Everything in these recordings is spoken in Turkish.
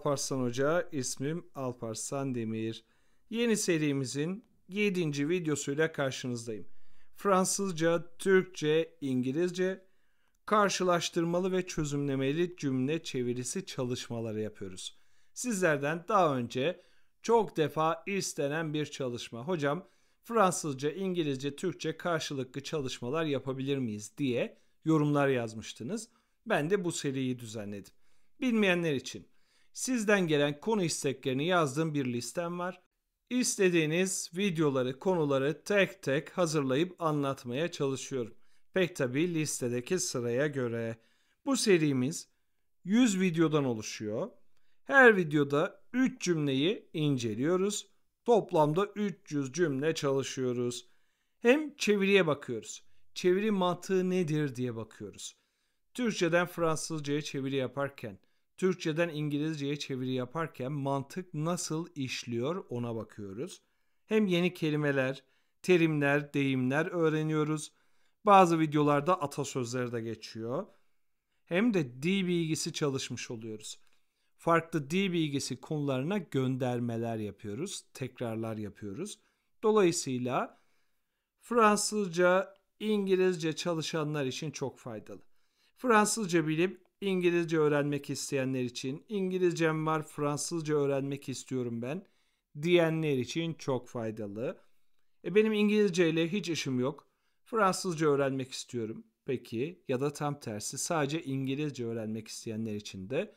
Alparslan Hoca, ismim Alparslan Demir. Yeni serimizin 7. videosuyla karşınızdayım. Fransızca, Türkçe, İngilizce karşılaştırmalı ve çözümlemeli cümle çevirisi çalışmaları yapıyoruz. Sizlerden daha önce çok defa istenen bir çalışma. Hocam Fransızca, İngilizce, Türkçe karşılıklı çalışmalar yapabilir miyiz diye yorumlar yazmıştınız. Ben de bu seriyi düzenledim. Bilmeyenler için Sizden gelen konu isteklerini yazdığım bir listem var. İstediğiniz videoları, konuları tek tek hazırlayıp anlatmaya çalışıyorum. Pek tabii listedeki sıraya göre. Bu serimiz 100 videodan oluşuyor. Her videoda 3 cümleyi inceliyoruz. Toplamda 300 cümle çalışıyoruz. Hem çeviriye bakıyoruz. Çeviri mantığı nedir diye bakıyoruz. Türkçeden Fransızcaya çeviri yaparken Türkçeden İngilizceye çeviri yaparken mantık nasıl işliyor ona bakıyoruz. Hem yeni kelimeler, terimler, deyimler öğreniyoruz. Bazı videolarda atasözleri de geçiyor. Hem de dil bilgisi çalışmış oluyoruz. Farklı dil bilgisi konularına göndermeler yapıyoruz, tekrarlar yapıyoruz. Dolayısıyla Fransızca, İngilizce çalışanlar için çok faydalı. Fransızca bilip İngilizce öğrenmek isteyenler için, İngilizcem var Fransızca öğrenmek istiyorum ben diyenler için çok faydalı. E benim İngilizce ile hiç işim yok. Fransızca öğrenmek istiyorum. Peki ya da tam tersi sadece İngilizce öğrenmek isteyenler için de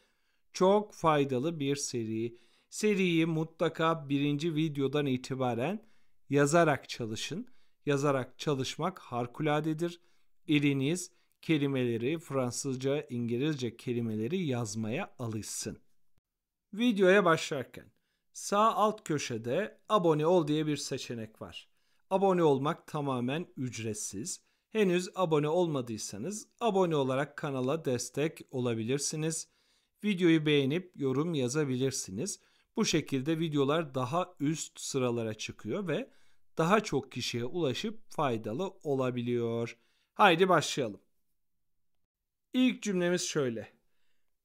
çok faydalı bir seri. Seriyi mutlaka birinci videodan itibaren yazarak çalışın. Yazarak çalışmak harikuladedir. Eliniz, kelimeleri, Fransızca, İngilizce kelimeleri yazmaya alışsın. Videoya başlarken sağ alt köşede abone ol diye bir seçenek var. Abone olmak tamamen ücretsiz. Henüz abone olmadıysanız abone olarak kanala destek olabilirsiniz. Videoyu beğenip yorum yazabilirsiniz. Bu şekilde videolar daha üst sıralara çıkıyor ve daha çok kişiye ulaşıp faydalı olabiliyor. Haydi başlayalım. İlk cümlemiz şöyle.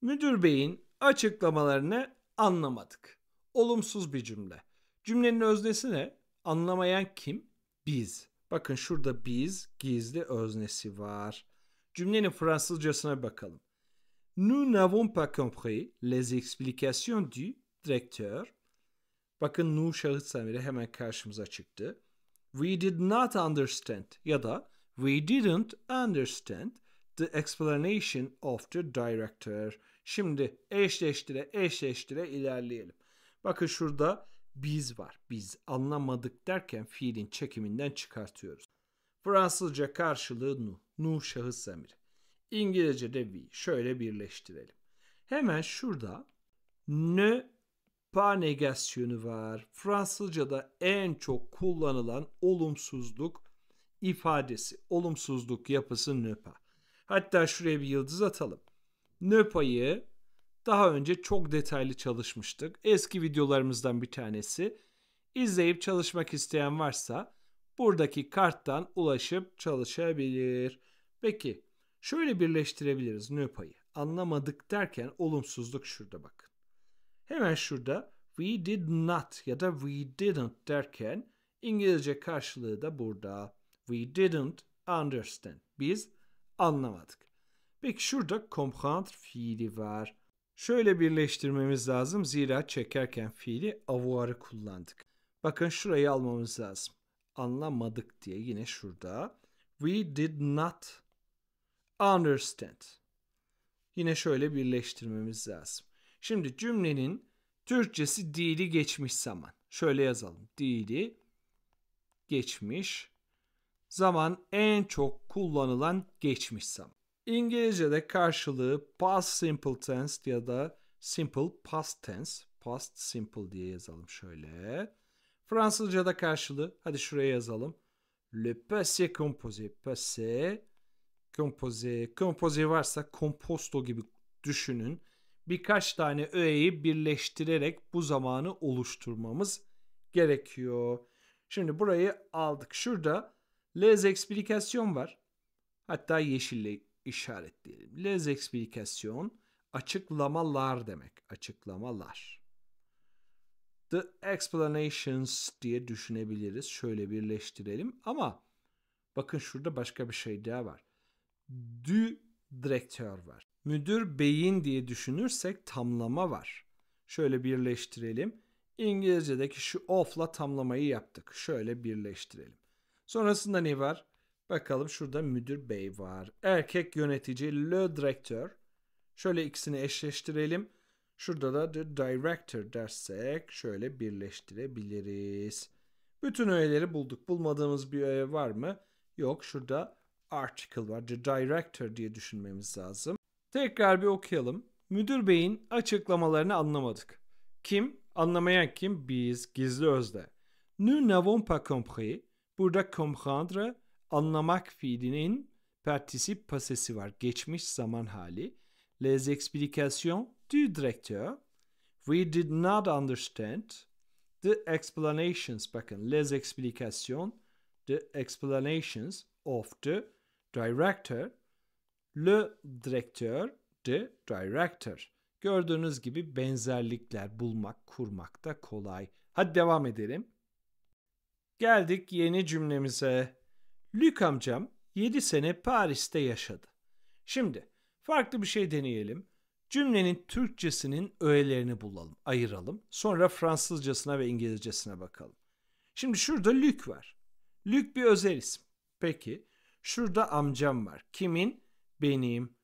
Müdür beyin açıklamalarını anlamadık. Olumsuz bir cümle. Cümlenin öznesi ne? Anlamayan kim? Biz. Bakın şurada biz gizli öznesi var. Cümlenin Fransızcasına bakalım. Nous n'avons pas compris les explications du directeur. Bakın nous şahıs zamiri hemen karşımıza çıktı. We did not understand ya da we didn't understand the explanation of the director. Şimdi eşleştire eşleştire ilerleyelim. Bakın şurada biz var. Biz anlamadık derken fiilin çekiminden çıkartıyoruz. Fransızca karşılığı nu. Nu şahıs zamiri. İngilizce'de we. Şöyle birleştirelim. Hemen şurada ne pa negasyonu var. Fransızca'da en çok kullanılan olumsuzluk ifadesi, olumsuzluk yapısı nöpa. Hatta şuraya bir yıldız atalım. Nöpa'yı daha önce çok detaylı çalışmıştık. Eski videolarımızdan bir tanesi. İzleyip çalışmak isteyen varsa buradaki karttan ulaşıp çalışabilir. Peki şöyle birleştirebiliriz nöpayı. Anlamadık derken olumsuzluk şurada bakın. Hemen şurada we did not ya da we didn't derken İngilizce karşılığı da burada. We didn't understand. Biz anlamadık. Peki şurada comprendre fiili var. Şöyle birleştirmemiz lazım. Zira çekerken fiili avoir'ı kullandık. Bakın şurayı almamız lazım. Anlamadık diye yine şurada. We did not understand. Yine şöyle birleştirmemiz lazım. Şimdi cümlenin Türkçesi dili geçmiş zaman. Şöyle yazalım. Dili geçmiş Zaman en çok kullanılan geçmiş zaman. İngilizce'de karşılığı past simple tense ya da simple past tense. Past simple diye yazalım şöyle. Fransızca'da karşılığı hadi şuraya yazalım. Le passé composé. Passé composé. Composé varsa composto gibi düşünün. Birkaç tane öğeyi birleştirerek bu zamanı oluşturmamız gerekiyor. Şimdi burayı aldık. Şurada Les explication var. Hatta yeşille işaretleyelim. Les explication açıklamalar demek. Açıklamalar. The explanations diye düşünebiliriz. Şöyle birleştirelim ama bakın şurada başka bir şey daha var. Dü direktör var. Müdür beyin diye düşünürsek tamlama var. Şöyle birleştirelim. İngilizce'deki şu ofla tamlamayı yaptık. Şöyle birleştirelim. Sonrasında ne var? Bakalım şurada müdür bey var. Erkek yönetici le direktör. Şöyle ikisini eşleştirelim. Şurada da the director dersek şöyle birleştirebiliriz. Bütün öğeleri bulduk. Bulmadığımız bir öğe var mı? Yok. Şurada article var. The director diye düşünmemiz lazım. Tekrar bir okuyalım. Müdür beyin açıklamalarını anlamadık. Kim? Anlamayan kim? Biz. Gizli özde. Nous n'avons pas compris. Burada comprendre anlamak fiilinin particip pasesi var. Geçmiş zaman hali. Les explications du directeur. We did not understand the explanations. Bakın les explications, the explanations of the director. Le directeur, the director. Gördüğünüz gibi benzerlikler bulmak, kurmak da kolay. Hadi devam edelim. Geldik yeni cümlemize. Lük amcam 7 sene Paris'te yaşadı. Şimdi farklı bir şey deneyelim. Cümlenin Türkçesinin öğelerini bulalım, ayıralım. Sonra Fransızcasına ve İngilizcesine bakalım. Şimdi şurada Lük var. Lük bir özel isim. Peki şurada amcam var. Kimin? Benim.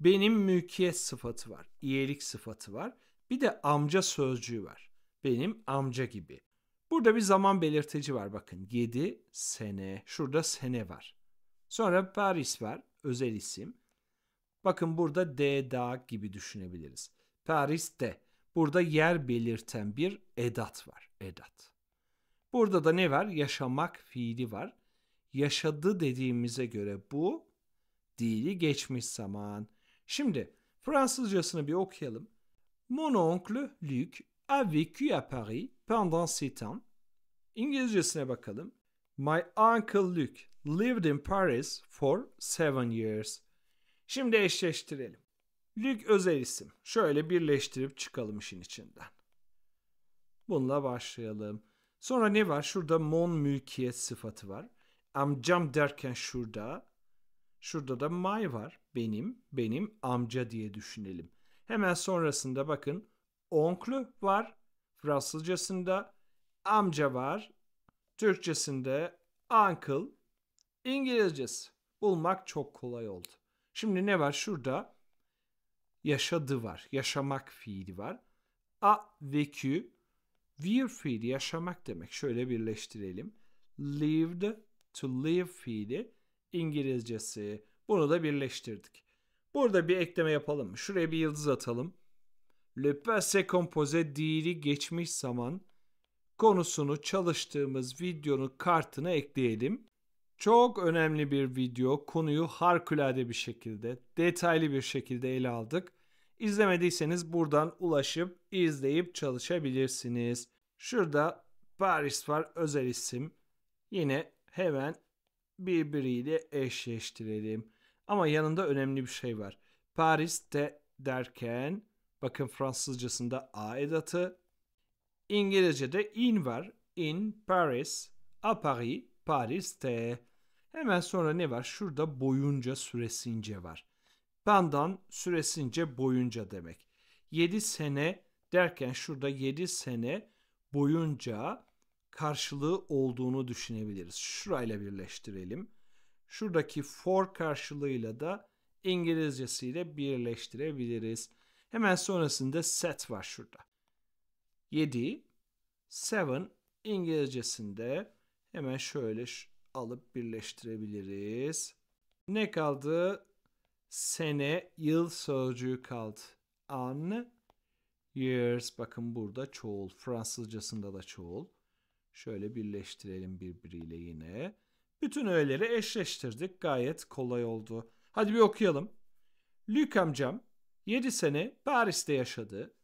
Benim mülkiyet sıfatı var. iyilik sıfatı var. Bir de amca sözcüğü var. Benim amca gibi. Burada bir zaman belirteci var bakın. 7 sene. Şurada sene var. Sonra Paris var. Özel isim. Bakın burada de da gibi düşünebiliriz. Paris de. Burada yer belirten bir edat var. Edat. Burada da ne var? Yaşamak fiili var. Yaşadı dediğimize göre bu dili geçmiş zaman. Şimdi Fransızcasını bir okuyalım. Mon oncle Luc a vécu à Paris pendant ces temps. İngilizcesine bakalım. My uncle Luke lived in Paris for seven years. Şimdi eşleştirelim. Luke özel isim. Şöyle birleştirip çıkalım işin içinden. Bununla başlayalım. Sonra ne var? Şurada mon mülkiyet sıfatı var. Amcam derken şurada. Şurada da my var. Benim, benim amca diye düşünelim. Hemen sonrasında bakın Onklu var. Fransızcasında amca var. Türkçesinde uncle. İngilizcesi bulmak çok kolay oldu. Şimdi ne var şurada? Yaşadı var. Yaşamak fiili var. A vécu vir fiili yaşamak demek. Şöyle birleştirelim. Lived to live fiili İngilizcesi. Bunu da birleştirdik. Burada bir ekleme yapalım mı? Şuraya bir yıldız atalım. Le passé composé değil geçmiş zaman konusunu çalıştığımız videonun kartına ekleyelim. Çok önemli bir video. Konuyu harikulade bir şekilde, detaylı bir şekilde ele aldık. İzlemediyseniz buradan ulaşıp izleyip çalışabilirsiniz. Şurada Paris var özel isim. Yine hemen birbiriyle eşleştirelim. Ama yanında önemli bir şey var. Paris'te derken Bakın Fransızcasında a edatı. İngilizce'de in var. In Paris, a Paris, Paris Paris'te. Hemen sonra ne var? Şurada boyunca süresince var. Pandan süresince boyunca demek. 7 sene derken şurada 7 sene boyunca karşılığı olduğunu düşünebiliriz. Şurayla birleştirelim. Şuradaki for karşılığıyla da İngilizcesiyle birleştirebiliriz. Hemen sonrasında set var şurada. 7, 7 İngilizcesinde hemen şöyle alıp birleştirebiliriz. Ne kaldı? Sene, yıl sözcüğü kaldı. An, years. Bakın burada çoğul. Fransızcasında da çoğul. Şöyle birleştirelim birbiriyle yine. Bütün öğeleri eşleştirdik. Gayet kolay oldu. Hadi bir okuyalım. Luke amcam 7 sene Paris'te yaşadı.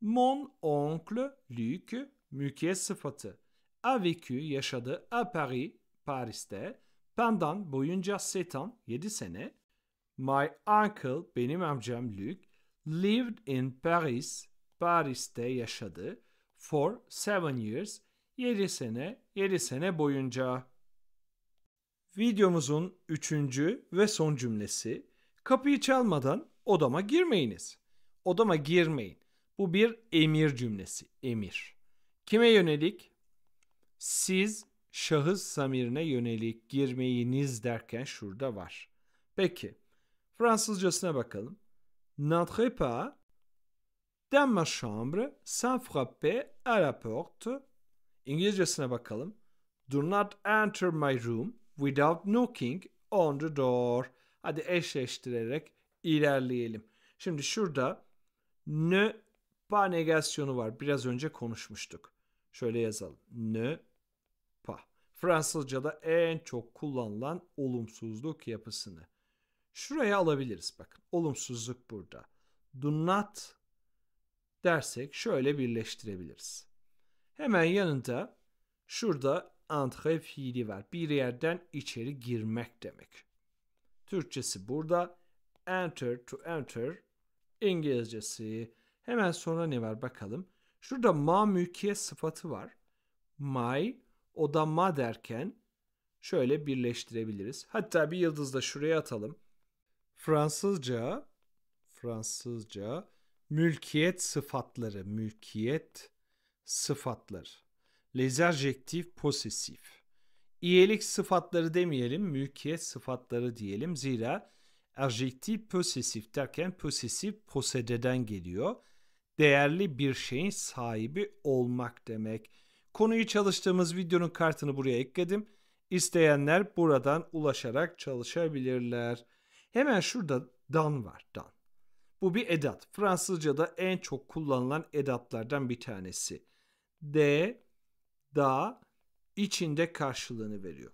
Mon oncle Luc mülkiye sıfatı. A vécu yaşadı à Paris, Paris'te. Pendant boyunca setan 7 sene. My uncle benim amcam Luc lived in Paris, Paris'te yaşadı. For seven years, 7 sene, 7 sene boyunca. Videomuzun üçüncü ve son cümlesi kapıyı çalmadan Odama girmeyiniz. Odama girmeyin. Bu bir emir cümlesi. Emir. Kime yönelik? Siz şahıs Samir'ine yönelik girmeyiniz derken şurada var. Peki. Fransızcasına bakalım. N'entrez pas dans ma chambre sans frapper à la porte. İngilizcesine bakalım. Do not enter my room without knocking on the door. Hadi eşleştirerek ilerleyelim. Şimdi şurada ne pa negasyonu var. Biraz önce konuşmuştuk. Şöyle yazalım. Ne pa. Fransızca'da en çok kullanılan olumsuzluk yapısını. Şuraya alabiliriz bakın. Olumsuzluk burada. Do not dersek şöyle birleştirebiliriz. Hemen yanında şurada entre fiili var. Bir yerden içeri girmek demek. Türkçesi burada enter to enter İngilizcesi. Hemen sonra ne var bakalım. Şurada ma mülkiyet sıfatı var. My o da ma derken şöyle birleştirebiliriz. Hatta bir yıldız da şuraya atalım. Fransızca Fransızca mülkiyet sıfatları, mülkiyet sıfatları. Les adjectifs possessifs. İyilik sıfatları demeyelim, mülkiyet sıfatları diyelim. Zira adjektif posesif derken posesif posededen geliyor. Değerli bir şeyin sahibi olmak demek. Konuyu çalıştığımız videonun kartını buraya ekledim. İsteyenler buradan ulaşarak çalışabilirler. Hemen şurada dan var dan. Bu bir edat. Fransızca'da en çok kullanılan edatlardan bir tanesi. D, da içinde karşılığını veriyor.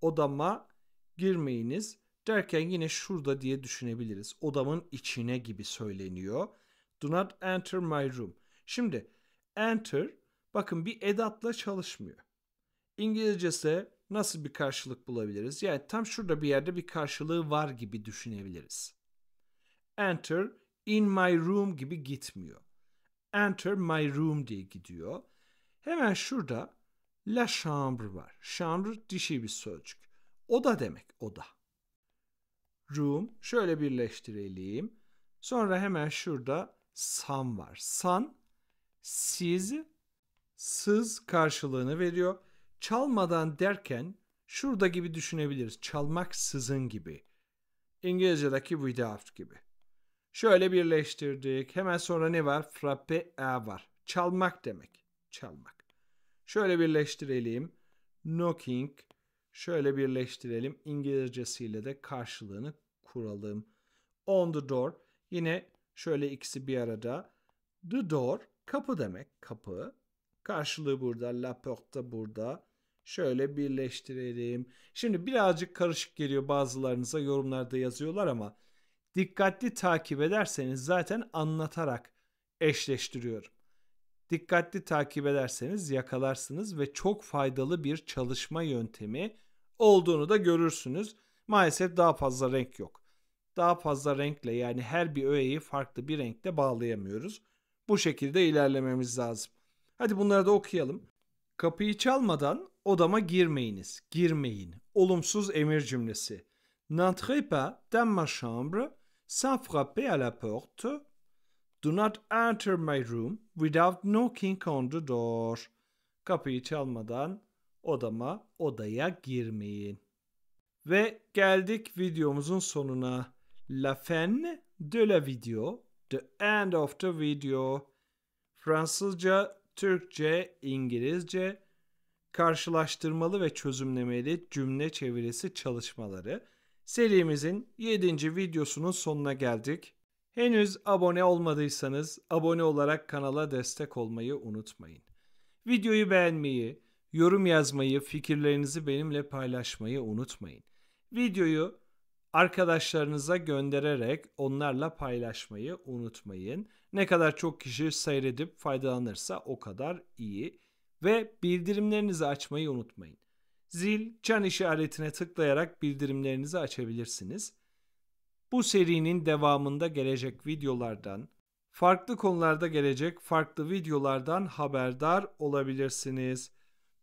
Odama girmeyiniz Derken yine şurada diye düşünebiliriz. Odamın içine gibi söyleniyor. Do not enter my room. Şimdi enter bakın bir edatla çalışmıyor. İngilizcesi nasıl bir karşılık bulabiliriz? Yani tam şurada bir yerde bir karşılığı var gibi düşünebiliriz. Enter in my room gibi gitmiyor. Enter my room diye gidiyor. Hemen şurada la chambre var. Chambre dişi bir sözcük. Oda demek oda room şöyle birleştirelim. Sonra hemen şurada sun var. Sun siz sız karşılığını veriyor. Çalmadan derken şurada gibi düşünebiliriz. Çalmak sızın gibi. İngilizce'deki without gibi. Şöyle birleştirdik. Hemen sonra ne var? Frappe a var. Çalmak demek. Çalmak. Şöyle birleştirelim. Knocking Şöyle birleştirelim. İngilizcesiyle de karşılığını kuralım. On the door. Yine şöyle ikisi bir arada. The door kapı demek. Kapı. Karşılığı burada. La porte burada. Şöyle birleştirelim. Şimdi birazcık karışık geliyor bazılarınıza yorumlarda yazıyorlar ama dikkatli takip ederseniz zaten anlatarak eşleştiriyorum. Dikkatli takip ederseniz yakalarsınız ve çok faydalı bir çalışma yöntemi olduğunu da görürsünüz. Maalesef daha fazla renk yok. Daha fazla renkle yani her bir öğeyi farklı bir renkte bağlayamıyoruz. Bu şekilde ilerlememiz lazım. Hadi bunları da okuyalım. Kapıyı çalmadan odama girmeyiniz. Girmeyin. Olumsuz emir cümlesi. N'entrez pas dans ma chambre sans frapper à la porte. Do not enter my room without knocking on the door. Kapıyı çalmadan odama odaya girmeyin. Ve geldik videomuzun sonuna. La fin de la video, the end of the video. Fransızca, Türkçe, İngilizce karşılaştırmalı ve çözümlemeli cümle çevirisi çalışmaları serimizin 7. videosunun sonuna geldik. Henüz abone olmadıysanız abone olarak kanala destek olmayı unutmayın. Videoyu beğenmeyi, Yorum yazmayı, fikirlerinizi benimle paylaşmayı unutmayın. Videoyu arkadaşlarınıza göndererek onlarla paylaşmayı unutmayın. Ne kadar çok kişi seyredip faydalanırsa o kadar iyi. Ve bildirimlerinizi açmayı unutmayın. Zil, çan işaretine tıklayarak bildirimlerinizi açabilirsiniz. Bu serinin devamında gelecek videolardan, farklı konularda gelecek farklı videolardan haberdar olabilirsiniz.